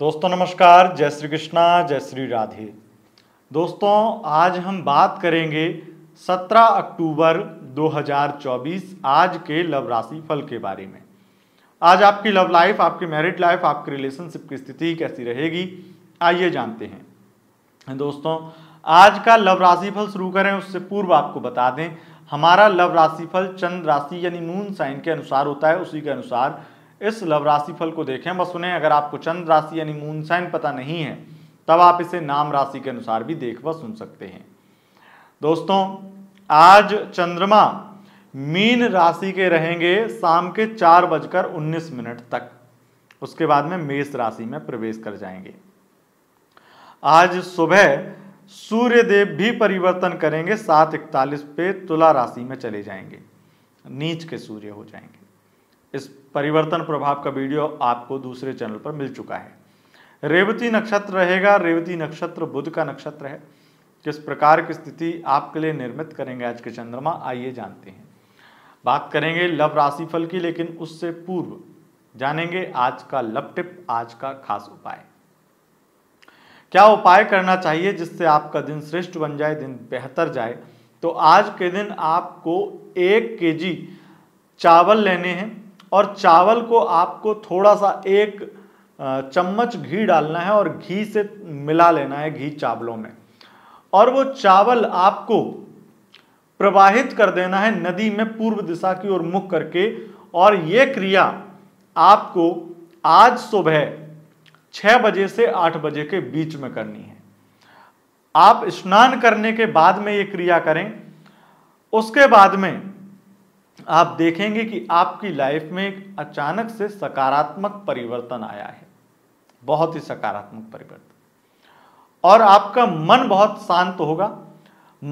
दोस्तों नमस्कार जय श्री कृष्णा जय श्री राधे दोस्तों आज हम बात करेंगे 17 अक्टूबर 2024 आज के लव राशि फल के बारे में आज आपकी लव लाइफ आपकी मैरिड लाइफ आपकी रिलेशनशिप की स्थिति कैसी रहेगी आइए जानते हैं दोस्तों आज का लव राशि फल शुरू करें उससे पूर्व आपको बता दें हमारा लव राशि फल चंद्र राशि यानी मून साइन के अनुसार होता है उसी के अनुसार इस लव राशि फल को देखें बस उन्हें अगर आपको चंद्र राशि यानी मून साइन पता नहीं है तब आप इसे नाम राशि के अनुसार भी देख व सुन सकते हैं दोस्तों आज चंद्रमा मीन राशि के रहेंगे शाम के चार बजकर उन्नीस मिनट तक उसके बाद में मेष राशि में प्रवेश कर जाएंगे आज सुबह सूर्यदेव भी परिवर्तन करेंगे सात इकतालीस पे तुला राशि में चले जाएंगे नीच के सूर्य हो जाएंगे इस परिवर्तन प्रभाव का वीडियो आपको दूसरे चैनल पर मिल चुका है रेवती नक्षत्र रहेगा रेवती नक्षत्र बुध का नक्षत्र है किस प्रकार की स्थिति आपके लिए निर्मित करेंगे आज के चंद्रमा आइए जानते हैं बात करेंगे लव राशि फल की लेकिन उससे पूर्व जानेंगे आज का लव टिप आज का खास उपाय क्या उपाय करना चाहिए जिससे आपका दिन श्रेष्ठ बन जाए दिन बेहतर जाए तो आज के दिन आपको एक केजी चावल लेने हैं और चावल को आपको थोड़ा सा एक चम्मच घी डालना है और घी से मिला लेना है घी चावलों में और वो चावल आपको प्रवाहित कर देना है नदी में पूर्व दिशा की ओर मुख करके और ये क्रिया आपको आज सुबह छः बजे से आठ बजे के बीच में करनी है आप स्नान करने के बाद में ये क्रिया करें उसके बाद में आप देखेंगे कि आपकी लाइफ में एक अचानक से सकारात्मक परिवर्तन आया है बहुत ही सकारात्मक परिवर्तन और आपका मन बहुत शांत होगा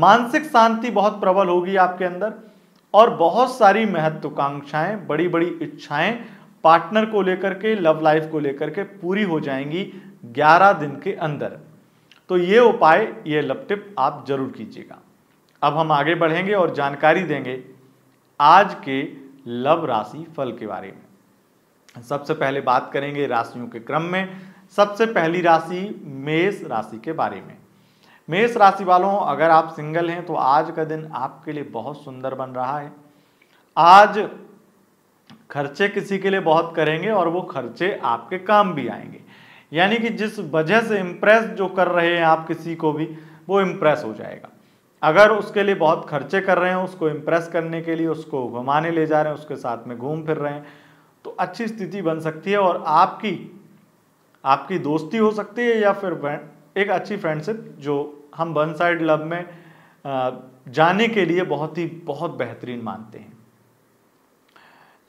मानसिक शांति बहुत प्रबल होगी आपके अंदर और बहुत सारी महत्वाकांक्षाएं बड़ी बड़ी इच्छाएं पार्टनर को लेकर के लव लाइफ को लेकर के पूरी हो जाएंगी 11 दिन के अंदर तो ये उपाय ये लपटिप आप जरूर कीजिएगा अब हम आगे बढ़ेंगे और जानकारी देंगे आज के लव राशि फल के बारे में सबसे पहले बात करेंगे राशियों के क्रम में सबसे पहली राशि मेष राशि के बारे में मेष राशि वालों अगर आप सिंगल हैं तो आज का दिन आपके लिए बहुत सुंदर बन रहा है आज खर्चे किसी के लिए बहुत करेंगे और वो खर्चे आपके काम भी आएंगे यानी कि जिस वजह से इम्प्रेस जो कर रहे हैं आप किसी को भी वो इम्प्रेस हो जाएगा अगर उसके लिए बहुत खर्चे कर रहे हैं उसको इम्प्रेस करने के लिए उसको घुमाने ले जा रहे हैं उसके साथ में घूम फिर रहे हैं तो अच्छी स्थिति बन सकती है और आपकी आपकी दोस्ती हो सकती है या फिर एक अच्छी फ्रेंडशिप जो हम वन साइड लव में जाने के लिए बहुत ही बहुत बेहतरीन मानते हैं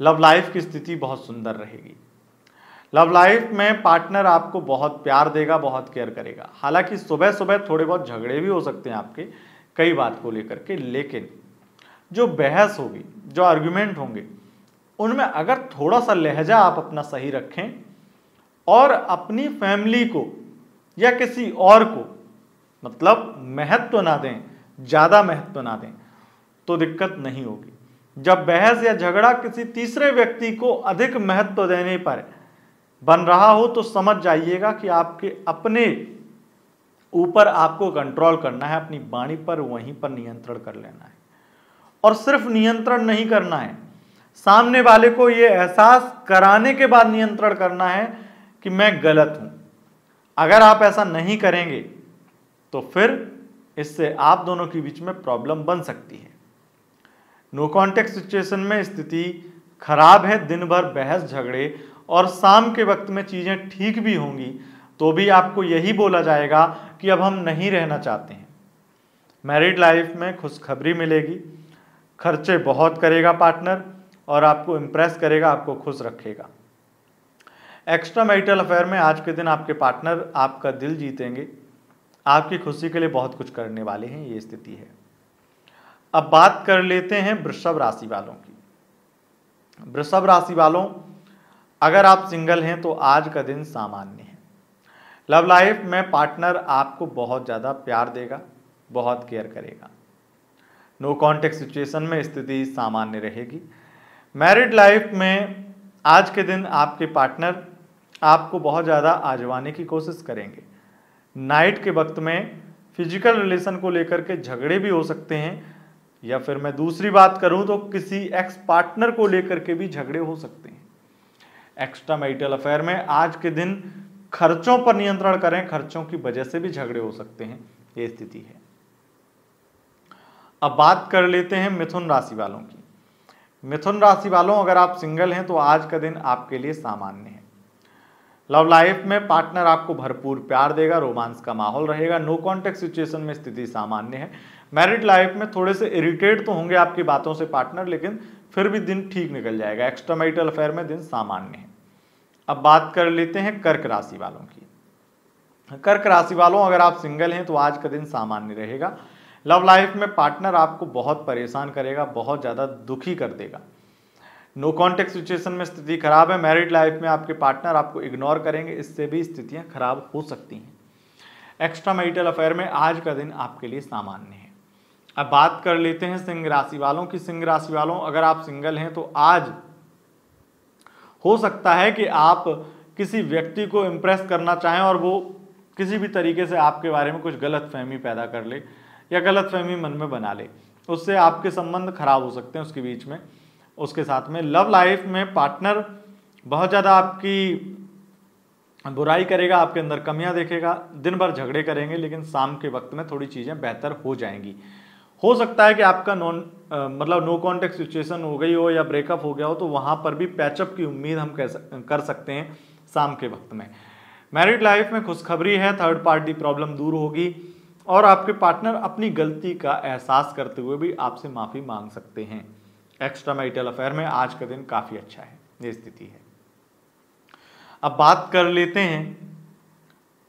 लव लाइफ की स्थिति बहुत सुंदर रहेगी लव लाइफ में पार्टनर आपको बहुत प्यार देगा बहुत केयर करेगा हालांकि सुबह सुबह थोड़े बहुत झगड़े भी हो सकते हैं आपके कई बात को लेकर के लेकिन जो बहस होगी जो आर्ग्यूमेंट होंगे उनमें अगर थोड़ा सा लहजा आप अपना सही रखें और अपनी फैमिली को या किसी और को मतलब महत्व तो ना दें ज़्यादा महत्व तो ना दें तो दिक्कत नहीं होगी जब बहस या झगड़ा किसी तीसरे व्यक्ति को अधिक महत्व तो देने पर बन रहा हो तो समझ जाइएगा कि आपके अपने ऊपर आपको कंट्रोल करना है अपनी वाणी पर वहीं पर नियंत्रण कर लेना है और सिर्फ नियंत्रण नहीं करना है सामने वाले को यह एहसास कराने के बाद नियंत्रण करना है कि मैं गलत हूं अगर आप ऐसा नहीं करेंगे तो फिर इससे आप दोनों के बीच में प्रॉब्लम बन सकती है नो कॉन्टेक्ट सिचुएशन में स्थिति खराब है दिन भर बहस झगड़े और शाम के वक्त में चीज़ें ठीक भी होंगी तो भी आपको यही बोला जाएगा कि अब हम नहीं रहना चाहते हैं मैरिड लाइफ में खुशखबरी मिलेगी खर्चे बहुत करेगा पार्टनर और आपको इम्प्रेस करेगा आपको खुश रखेगा एक्स्ट्रा मैरिटल अफेयर में आज के दिन आपके पार्टनर आपका दिल जीतेंगे आपकी खुशी के लिए बहुत कुछ करने वाले हैं ये स्थिति है अब बात कर लेते हैं वृषभ राशि वालों की वृषभ राशि वालों अगर आप सिंगल हैं तो आज का दिन सामान्य है लव लाइफ में पार्टनर आपको बहुत ज़्यादा प्यार देगा बहुत केयर करेगा नो कॉन्टेक्ट सिचुएशन में स्थिति सामान्य रहेगी मैरिड लाइफ में आज के दिन आपके पार्टनर आपको बहुत ज़्यादा आजमाने की कोशिश करेंगे नाइट के वक्त में फिजिकल रिलेशन को लेकर के झगड़े भी हो सकते हैं या फिर मैं दूसरी बात करूं तो किसी एक्स पार्टनर को लेकर के भी झगड़े हो सकते हैं एक्स्ट्रा मैरिटल अफेयर में आज के दिन खर्चों पर नियंत्रण करें खर्चों की वजह से भी झगड़े हो सकते हैं ये स्थिति है अब बात कर लेते हैं मिथुन राशि वालों की मिथुन राशि वालों अगर आप सिंगल हैं तो आज का दिन आपके लिए सामान्य है लव लाइफ में पार्टनर आपको भरपूर प्यार देगा रोमांस का माहौल रहेगा नो कॉन्टेक्ट सिचुएशन में स्थिति सामान्य है मैरिड लाइफ में थोड़े से इरिटेट तो होंगे आपकी बातों से पार्टनर लेकिन फिर भी दिन ठीक निकल जाएगा मैरिटल अफेयर में दिन सामान्य है अब बात कर लेते हैं कर्क राशि वालों की कर्क राशि वालों अगर आप सिंगल हैं तो आज का दिन सामान्य रहेगा लव लाइफ में पार्टनर आपको बहुत परेशान करेगा बहुत ज़्यादा दुखी कर देगा नो कॉन्टेक्ट सिचुएशन में स्थिति खराब है मैरिड लाइफ में आपके पार्टनर आपको इग्नोर करेंगे इससे भी स्थितियाँ खराब हो सकती हैं एक्स्ट्रा मैरिटल अफेयर में आज का दिन आपके लिए सामान्य है अब बात कर लेते हैं सिंह राशि वालों की सिंह राशि वालों अगर आप सिंगल हैं तो आज हो सकता है कि आप किसी व्यक्ति को इम्प्रेस करना चाहें और वो किसी भी तरीके से आपके बारे में कुछ गलत फहमी पैदा कर ले या गलत फहमी मन में बना ले उससे आपके संबंध खराब हो सकते हैं उसके बीच में उसके साथ में लव लाइफ में पार्टनर बहुत ज़्यादा आपकी बुराई करेगा आपके अंदर कमियां देखेगा दिन भर झगड़े करेंगे लेकिन शाम के वक्त में थोड़ी चीज़ें बेहतर हो जाएंगी हो सकता है कि आपका नॉन मतलब नो कॉन्टेक्ट सिचुएशन हो गई हो या ब्रेकअप हो गया हो तो वहाँ पर भी पैचअप की उम्मीद हम कर सकते हैं शाम के वक्त में मैरिड लाइफ में खुशखबरी है थर्ड पार्टी प्रॉब्लम दूर होगी और आपके पार्टनर अपनी गलती का एहसास करते हुए भी आपसे माफ़ी मांग सकते हैं एक्स्ट्रा मैरिटल अफेयर में आज का दिन काफ़ी अच्छा है ये स्थिति है अब बात कर लेते हैं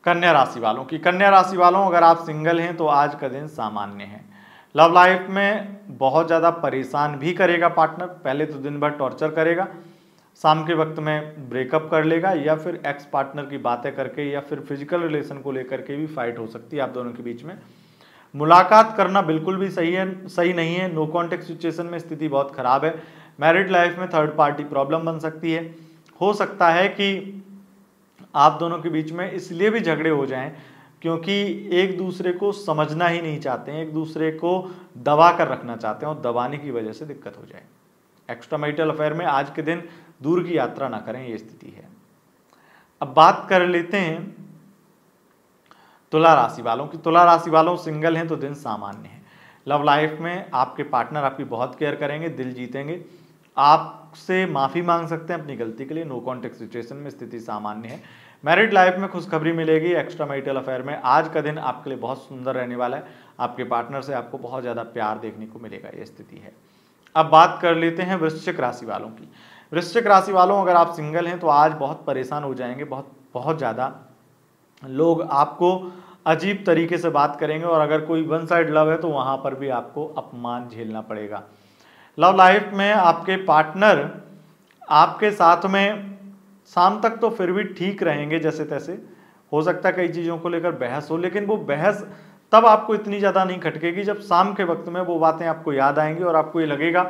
कन्या राशि वालों की कन्या राशि वालों अगर आप सिंगल हैं तो आज का दिन सामान्य है लव लाइफ में बहुत ज़्यादा परेशान भी करेगा पार्टनर पहले तो दिन भर टॉर्चर करेगा शाम के वक्त में ब्रेकअप कर लेगा या फिर एक्स पार्टनर की बातें करके या फिर फिजिकल रिलेशन को लेकर के भी फाइट हो सकती है आप दोनों के बीच में मुलाकात करना बिल्कुल भी सही है सही नहीं है नो कॉन्टेक्ट सिचुएशन में स्थिति बहुत ख़राब है मैरिड लाइफ में थर्ड पार्टी प्रॉब्लम बन सकती है हो सकता है कि आप दोनों के बीच में इसलिए भी झगड़े हो जाएं क्योंकि एक दूसरे को समझना ही नहीं चाहते हैं एक दूसरे को दबा कर रखना चाहते हैं और दबाने की वजह से दिक्कत हो जाए एक्स्ट्रा मैरिटल अफेयर में आज के दिन दूर की यात्रा ना करें ये स्थिति है अब बात कर लेते हैं तुला राशि वालों की तुला राशि वालों सिंगल हैं तो दिन सामान्य है लव लाइफ में आपके पार्टनर आपकी बहुत केयर करेंगे दिल जीतेंगे आपसे माफ़ी मांग सकते हैं अपनी गलती के लिए नो कॉन्टेक्ट सिचुएशन में स्थिति सामान्य है मैरिड लाइफ में खुशखबरी मिलेगी एक्स्ट्रा मैरिटल अफेयर में आज का दिन आपके लिए बहुत सुंदर रहने वाला है आपके पार्टनर से आपको बहुत ज़्यादा प्यार देखने को मिलेगा ये स्थिति है अब बात कर लेते हैं वृश्चिक राशि वालों की वृश्चिक राशि वालों अगर आप सिंगल हैं तो आज बहुत परेशान हो जाएंगे बहुत बहुत ज़्यादा लोग आपको अजीब तरीके से बात करेंगे और अगर कोई वन साइड लव है तो वहाँ पर भी आपको अपमान झेलना पड़ेगा लव लाइफ में आपके पार्टनर आपके साथ में शाम तक तो फिर भी ठीक रहेंगे जैसे तैसे हो सकता है कई चीज़ों को लेकर बहस हो लेकिन वो बहस तब आपको इतनी ज़्यादा नहीं खटकेगी जब शाम के वक्त में वो बातें आपको याद आएंगी और आपको ये लगेगा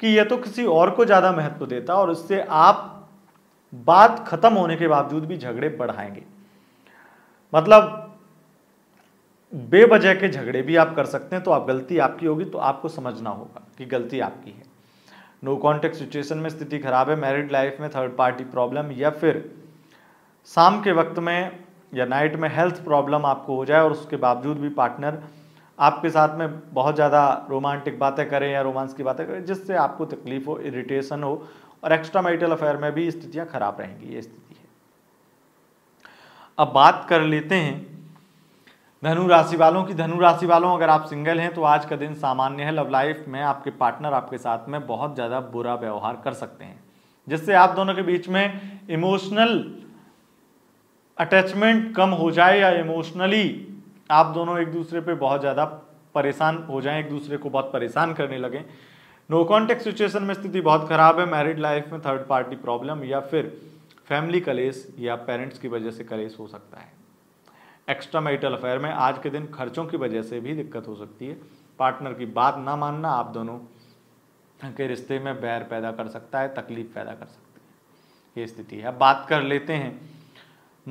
कि ये तो किसी और को ज़्यादा महत्व देता और उससे आप बात खत्म होने के बावजूद भी झगड़े बढ़ाएंगे मतलब बेवजह के झगड़े भी आप कर सकते हैं तो आप गलती आपकी होगी तो आपको समझना होगा कि गलती आपकी है नो कॉन्टेक्ट सिचुएशन में स्थिति खराब है मैरिड लाइफ में थर्ड पार्टी प्रॉब्लम या फिर शाम के वक्त में या नाइट में हेल्थ प्रॉब्लम आपको हो जाए और उसके बावजूद भी पार्टनर आपके साथ में बहुत ज़्यादा रोमांटिक बातें करें या रोमांस की बातें करें जिससे आपको तकलीफ हो इरिटेशन हो और एक्स्ट्रा मैरिटल अफेयर में भी स्थितियाँ खराब रहेंगी ये स्थिति है अब बात कर लेते हैं धनु राशि वालों की धनु राशि वालों अगर आप सिंगल हैं तो आज का दिन सामान्य है लव लाइफ में आपके पार्टनर आपके साथ में बहुत ज़्यादा बुरा व्यवहार कर सकते हैं जिससे आप दोनों के बीच में इमोशनल अटैचमेंट कम हो जाए या इमोशनली आप दोनों एक दूसरे पे बहुत ज़्यादा परेशान हो जाएं एक दूसरे को बहुत परेशान करने लगें नो कॉन्टेक्ट सिचुएशन में स्थिति बहुत ख़राब है मैरिड लाइफ में थर्ड पार्टी प्रॉब्लम या फिर फैमिली कलेस या पेरेंट्स की वजह से कलेस हो सकता है एक्स्ट्रा मैरिटल अफेयर में आज के दिन खर्चों की वजह से भी दिक्कत हो सकती है पार्टनर की बात ना मानना आप दोनों के रिश्ते में बैर पैदा कर सकता है तकलीफ पैदा कर सकती है ये स्थिति है अब बात कर लेते हैं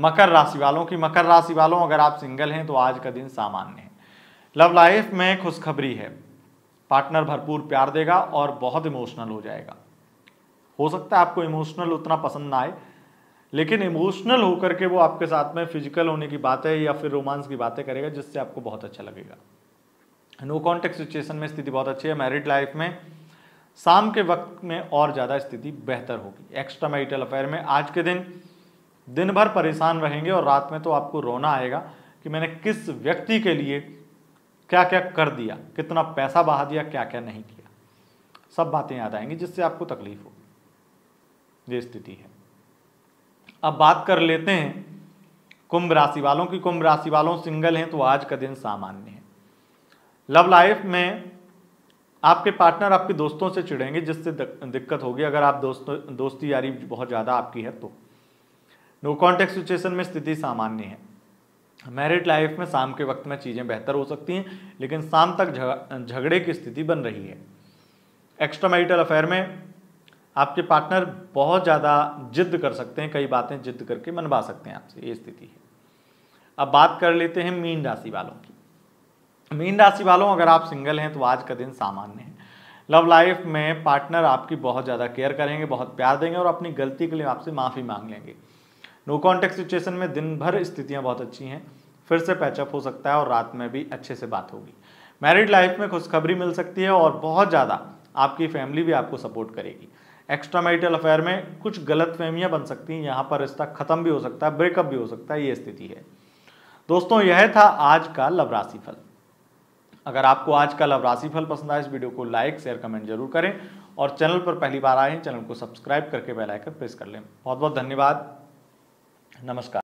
मकर राशि वालों की मकर राशि वालों अगर आप सिंगल हैं तो आज का दिन सामान्य है लव लाइफ में खुशखबरी है पार्टनर भरपूर प्यार देगा और बहुत इमोशनल हो जाएगा हो सकता है आपको इमोशनल उतना पसंद ना आए लेकिन इमोशनल होकर के वो आपके साथ में फिजिकल होने की बातें या फिर रोमांस की बातें करेगा जिससे आपको बहुत अच्छा लगेगा नो कॉन्टेक्ट सिचुएशन में स्थिति बहुत अच्छी है मैरिड लाइफ में शाम के वक्त में और ज़्यादा स्थिति बेहतर होगी एक्स्ट्रा मैरिटल अफेयर में आज के दिन दिन भर परेशान रहेंगे और रात में तो आपको रोना आएगा कि मैंने किस व्यक्ति के लिए क्या क्या कर दिया कितना पैसा बहा दिया क्या क्या नहीं किया सब बातें याद आएंगी जिससे आपको तकलीफ होगी ये स्थिति है अब बात कर लेते हैं कुंभ राशि वालों की कुंभ राशि वालों सिंगल हैं तो आज का दिन सामान्य है लव लाइफ में आपके पार्टनर आपके दोस्तों से चिड़ेंगे जिससे दिक्कत होगी अगर आप दोस्तों दोस्ती यारी बहुत ज़्यादा आपकी है तो नो कॉन्टेक्ट सिचुएशन में स्थिति सामान्य है मैरिड लाइफ में शाम के वक्त में चीज़ें बेहतर हो सकती हैं लेकिन शाम तक झगड़े की स्थिति बन रही है एक्स्ट्रा मैरिटल अफेयर में आपके पार्टनर बहुत ज़्यादा जिद कर सकते हैं कई बातें जिद करके मनवा सकते हैं आपसे ये स्थिति है अब बात कर लेते हैं मीन राशि वालों की मीन राशि वालों अगर आप सिंगल हैं तो आज का दिन सामान्य है लव लाइफ में पार्टनर आपकी बहुत ज़्यादा केयर करेंगे बहुत प्यार देंगे और अपनी गलती के लिए आपसे माफ़ी मांग लेंगे नो कॉन्टेक्ट सिचुएशन में दिन भर स्थितियाँ बहुत अच्छी हैं फिर से पैचअप हो सकता है और रात में भी अच्छे से बात होगी मैरिड लाइफ में खुशखबरी मिल सकती है और बहुत ज़्यादा आपकी फैमिली भी आपको सपोर्ट करेगी एक्स्ट्रा मैरिटल अफेयर में कुछ गलत फहमियाँ बन सकती हैं यहाँ पर रिश्ता ख़त्म भी हो सकता है ब्रेकअप भी हो सकता है ये स्थिति है दोस्तों यह था आज का लव राशिफल अगर आपको आज का लव राशिफल पसंद आए इस वीडियो को लाइक शेयर कमेंट जरूर करें और चैनल पर पहली बार आए हैं चैनल को सब्सक्राइब करके बेल आइकन प्रेस कर लें बहुत बहुत धन्यवाद नमस्कार